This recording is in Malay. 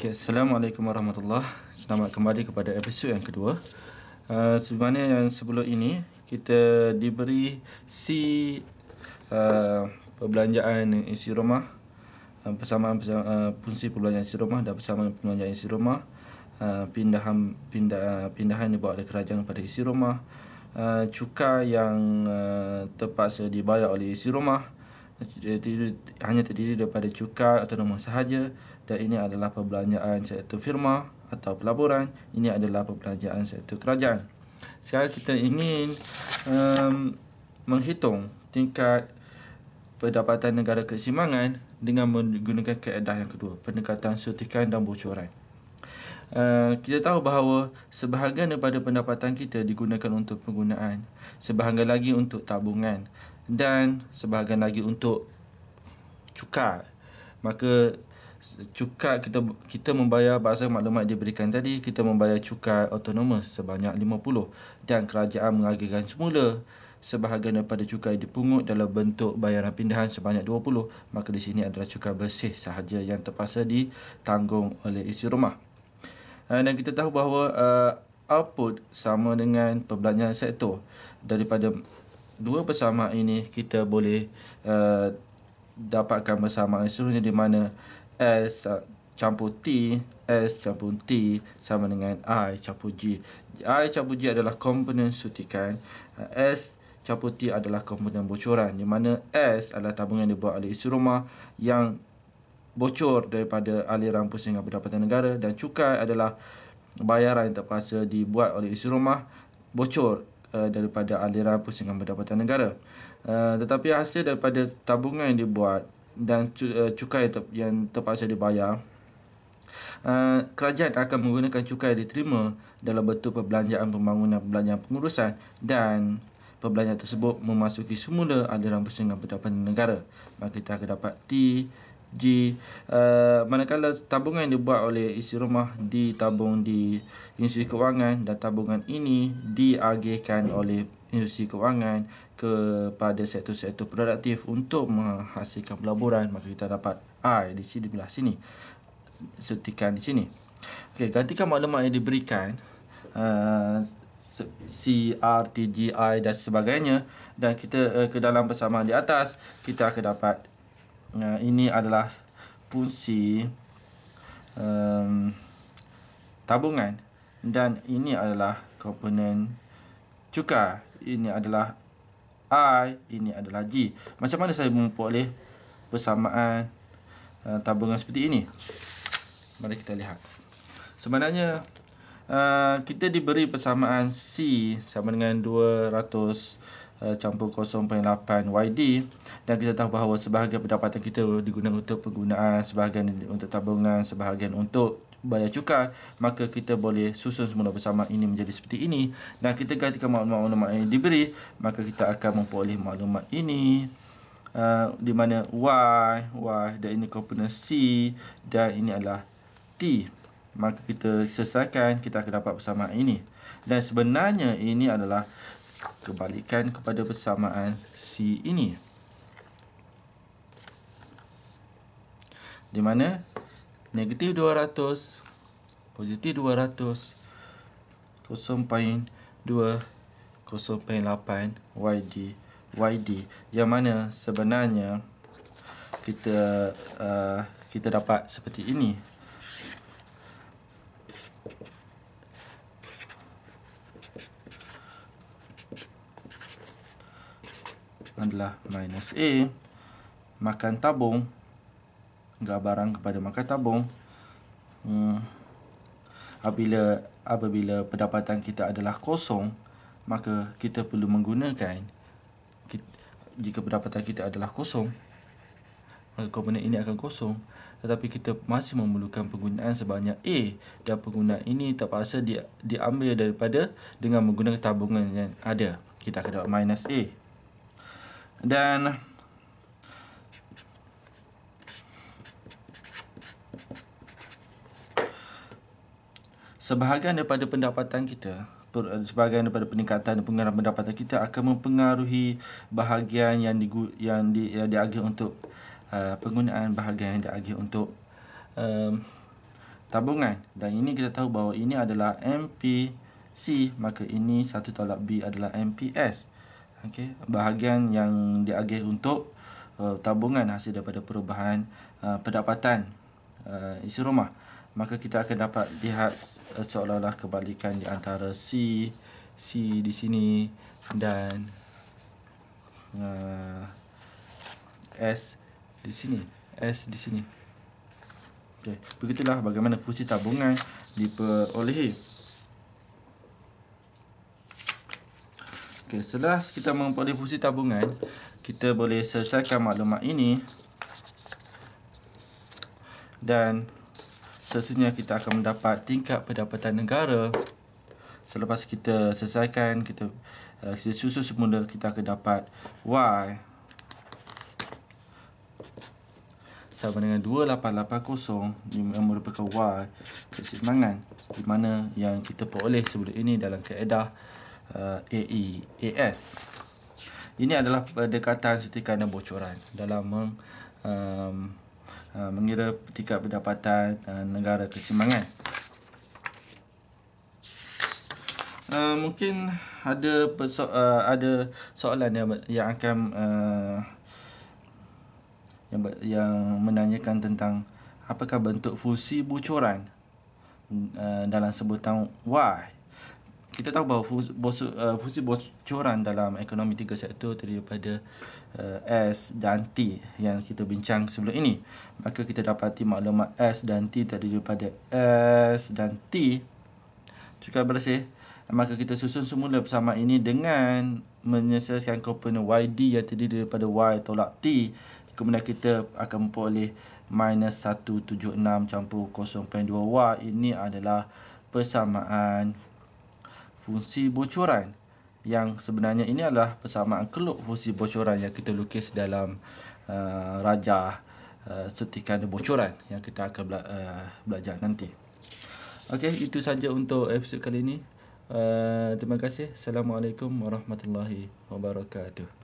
Okay, Assalamualaikum warahmatullahi Selamat kembali kepada episod yang kedua. Uh, sebenarnya yang sebelum ini kita diberi si uh, perbelanjaan isi rumah uh, bersama uh, fungsi perbelanjaan isi rumah dan bersama perbelanjaan isi rumah uh, pindahan pindah, uh, pindahan dibawa oleh kerajaan kepada isi rumah uh, cukai yang uh, terpaksa dibayar oleh isi rumah terdiri hanya terdiri daripada cukai atau nombor sahaja dan ini adalah perbelanjaan sektor firma atau pelaburan ini adalah perbelanjaan sektor kerajaan sekarang kita ingin um, menghitung tingkat pendapatan negara kesimangan dengan menggunakan keedah yang kedua pendekatan suntikan dan bocoran Uh, kita tahu bahawa sebahagian daripada pendapatan kita digunakan untuk penggunaan, sebahagian lagi untuk tabungan, dan sebahagian lagi untuk cukai. Maka cukai kita kita membayar bahasa maklumat diberikan tadi kita membayar cukai autonomous sebanyak 50 dan kerajaan mengagihkan semula sebahagian daripada cukai dipungut dalam bentuk bayaran pindahan sebanyak 20 maka di sini adalah cukai bersih sahaja yang terpaksa ditanggung oleh isi rumah eh, dan kita tahu bahawa uh, output sama dengan perbelanjaan sektor daripada dua persama ini kita boleh uh, dapatkan bersama sebenarnya di mana S campur T, S campur T sama dengan I campur G. I campur G adalah komponen sutikan, uh, S campur T adalah komponen bocoran di mana S adalah tabungan yang dibuat oleh isu rumah yang bocor daripada aliran pusingan pendapatan negara dan cukai adalah bayaran yang terpaksa dibuat oleh isu rumah bocor Eh, daripada aliran pusingan pendapatan negara. Uh, tetapi hasil daripada tabungan yang dibuat dan eh, cukai yang terpaksa dibayar, uh, kerajaan akan menggunakan cukai diterima dalam bentuk perbelanjaan pembangunan perbelanjaan pengurusan dan perbelanjaan tersebut memasuki semula aliran pusingan pendapatan negara. Maka kita akan dapat T di uh, manakala tabungan yang dibuat oleh isi rumah ditabung di institusi kewangan dan tabungan ini diagihkan oleh institusi kewangan kepada sektor-sektor produktif untuk menghasilkan pelaburan maka kita dapat I di sini belah sini setikan di sini Okay, gantikan maklumat yang diberikan uh, CRTGI dan sebagainya dan kita uh, ke dalam persamaan di atas kita akan dapat uh, ini adalah fungsi um, tabungan dan ini adalah komponen cukai ini adalah I ini adalah G macam mana saya memperoleh persamaan uh, tabungan seperti ini mari kita lihat sebenarnya uh, kita diberi persamaan C sama dengan 200 Eh, campur 0.8 YD dan kita tahu bahawa sebahagian pendapatan kita digunakan untuk penggunaan sebahagian untuk tabungan sebahagian untuk bayar cukai maka kita boleh susun semula bersama ini menjadi seperti ini dan kita gantikan maklumat-maklumat yang diberi maka kita akan memperoleh maklumat ini uh, di mana Y Y dan ini komponen C dan ini adalah T maka kita selesaikan kita akan dapat bersama ini dan sebenarnya ini adalah kebalikan kepada persamaan C ini. Di mana negatif 200, positif 200, 0.2, 0.8YD, YD yang mana sebenarnya kita uh, kita dapat seperti ini adalah minus A eh. makan tabung barang kepada makan tabung hmm, apabila apabila pendapatan kita adalah kosong maka kita perlu menggunakan kita, jika pendapatan kita adalah kosong maka komponen ini akan kosong tetapi kita masih memerlukan penggunaan sebanyak A dan penggunaan ini terpaksa di, diambil daripada dengan menggunakan tabungan yang ada kita akan dapat minus A dan sebahagian daripada pendapatan kita eh, sebahagian daripada peningkatan dan pengurangan pendapatan kita akan mempengaruhi bahagian yang di, yang di, yang diagih untuk uh, penggunaan bahagian yang diagih untuk um, tabungan dan ini kita tahu bahawa ini adalah MPC maka ini satu tolak B adalah MPS okey bahagian yang diagih untuk uh, tabungan hasil daripada perubahan uh, pendapatan uh, isi rumah maka kita akan dapat lihat uh, seolah-olah kebalikan di antara C C di sini dan uh, S di sini S di sini okey begitulah bagaimana fungsi tabungan diperolehi Okey, setelah kita memperoleh fungsi tabungan, kita boleh selesaikan maklumat ini. Dan seterusnya kita akan mendapat tingkat pendapatan negara. Selepas kita selesaikan, kita, kita eh, susun semula, kita akan dapat Y sama dengan 2880 yang merupakan Y kesimpangan di mana yang kita peroleh sebelum ini dalam kaedah uh, AE ini adalah pendekatan suntikan dan bocoran dalam meng, um, uh, mengira tingkat pendapatan uh, negara kecimbangan. Uh, mungkin ada perso- uh, ada soalan yang yang akan uh, yang yang menanyakan tentang apakah bentuk fusi bocoran uh, dalam sebutan why kita tahu bahawa fungsi, uh, bocoran dalam ekonomi tiga sektor terdiri daripada uh, S dan T yang kita bincang sebelum ini. Maka kita dapati maklumat S dan T terdiri daripada S dan T cukup bersih. Maka kita susun semula bersama ini dengan menyelesaikan komponen YD yang terdiri daripada Y tolak T. Kemudian kita akan memperoleh minus 176 campur 0.2Y. Ini adalah persamaan fungsi bocoran yang sebenarnya ini adalah persamaan keluk fungsi bocoran yang kita lukis dalam uh, raja uh, setikan bocoran yang kita akan bela- uh, belajar nanti. Okey, itu saja untuk episod kali ini. Uh, terima kasih. Assalamualaikum warahmatullahi wabarakatuh.